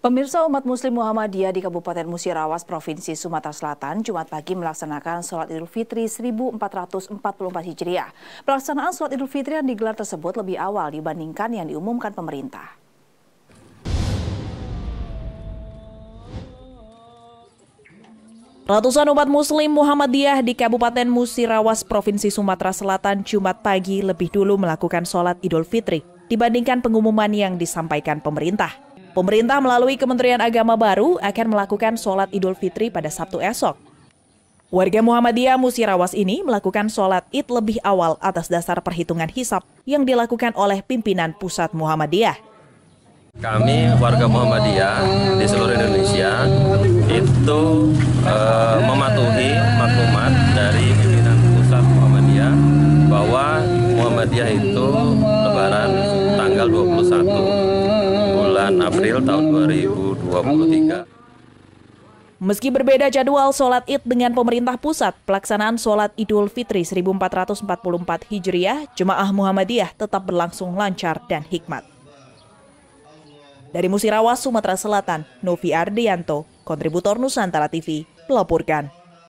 Pemirsa umat muslim Muhammadiyah di Kabupaten Musirawas, Provinsi Sumatera Selatan, Jumat pagi melaksanakan sholat idul fitri 1444 Hijriah. Pelaksanaan sholat idul fitri yang digelar tersebut lebih awal dibandingkan yang diumumkan pemerintah. Ratusan umat muslim Muhammadiyah di Kabupaten Musirawas, Provinsi Sumatera Selatan, Jumat pagi lebih dulu melakukan sholat idul fitri dibandingkan pengumuman yang disampaikan pemerintah. Pemerintah melalui Kementerian Agama baru akan melakukan sholat Idul Fitri pada Sabtu esok. Warga Muhammadiyah Musirawas ini melakukan sholat id lebih awal atas dasar perhitungan hisap yang dilakukan oleh pimpinan pusat Muhammadiyah. Kami warga Muhammadiyah di seluruh Indonesia itu e, mematuhi maklumat dari pimpinan pusat Muhammadiyah bahwa Muhammadiyah itu lebaran tanggal 21 April tahun 2023. Meski berbeda jadwal sholat id dengan pemerintah pusat, pelaksanaan sholat idul fitri 1444 Hijriah, Jemaah Muhammadiyah tetap berlangsung lancar dan hikmat. Dari Musirawas, Sumatera Selatan, Novi Ardianto, kontributor Nusantara TV, melaporkan.